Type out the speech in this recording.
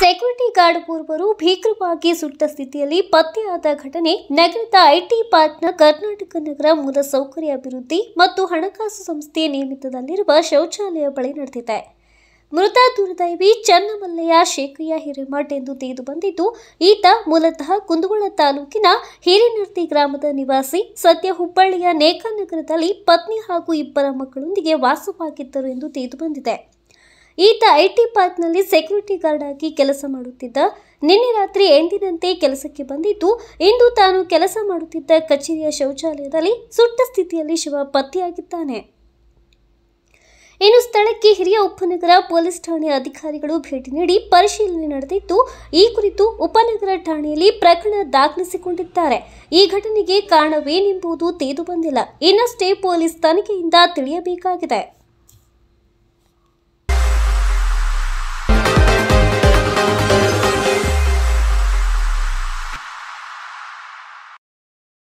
security guard ಪೂರ್ವರು ಭೀಕರವಾಗಿ ಸುಟ್ಟ ಸ್ಥಿತಿಯಲ್ಲಿ ಪತ್ತೆಯಾದ ಘಟನೆ ನಗರದ ಐಟಿ ಪಾರ್ಕ್ನ ಕರ್ನಾಟಕ ನಗರ ಮೂಲ ಸೌಕರ್ಯ ಅಭಿವೃದ್ಧಿ ಮತ್ತು ಹಣಕಾಸು ಸಂಸ್ಥೆ ನಿಯಮಿತದಲ್ಲಿರುವ ಶೌಚಾಲಯ ಬಳಿ ನಡೆದಿದೆ ಮೃತ ದುರ್ದೈವಿ ಚನ್ನಮಲ್ಲಯ್ಯ ಶೇಖಯ್ಯ ಹಿರೇಮಠ್ ಎಂದು ತಿಳಿದು ಬಂದಿದ್ದು ಈತ ಮೂಲತಃ ಕುಂದಗೋಳ ತಾಲೂಕಿನ ಹಿರೇನರ್ತಿ ಗ್ರಾಮದ ನಿವಾಸಿ ಸದ್ಯ ಹುಬ್ಬಳ್ಳಿಯ ನೇಕಾನಗರದಲ್ಲಿ ಪತ್ನಿ ಹಾಗೂ ಇಬ್ಬರ ಮಕ್ಕಳೊಂದಿಗೆ ವಾಸವಾಗಿದ್ದರು ಎಂದು ತಿಳಿದು ಬಂದಿದೆ ಈತ ಐ ಟಿ ಪಾರ್ಕ್ನಲ್ಲಿ ಸೆಕ್ಯೂರಿಟಿ ಗಾರ್ಡ್ ಆಗಿ ಕೆಲಸ ಮಾಡುತ್ತಿದ್ದ ನಿನ್ನೆ ರಾತ್ರಿ ಎಂದಿನಂತೆ ಕೆಲಸಕ್ಕೆ ಬಂದಿದ್ದು ಇಂದು ತಾನು ಕೆಲಸ ಮಾಡುತ್ತಿದ್ದ ಕಚೇರಿಯ ಶೌಚಾಲಯದಲ್ಲಿ ಸುಟ್ಟ ಸ್ಥಿತಿಯಲ್ಲಿ ಶಿವ ಪತ್ತೆಯಾಗಿದ್ದಾನೆ ಇನ್ನು ಸ್ಥಳಕ್ಕೆ ಹಿರಿಯ ಉಪನಗರ ಪೊಲೀಸ್ ಠಾಣೆಯ ಅಧಿಕಾರಿಗಳು ಭೇಟಿ ನೀಡಿ ಪರಿಶೀಲನೆ ನಡೆದಿದ್ದು ಈ ಕುರಿತು ಉಪನಗರ ಠಾಣೆಯಲ್ಲಿ ಪ್ರಕರಣ ದಾಖಲಿಸಿಕೊಂಡಿದ್ದಾರೆ ಈ ಘಟನೆಗೆ ಕಾರಣವೇನೆಂಬುದು ತಿಳಿದು ಬಂದಿಲ್ಲ ಇನ್ನಷ್ಟೇ ಪೊಲೀಸ್ ತನಿಖೆಯಿಂದ ತಿಳಿಯಬೇಕಾಗಿದೆ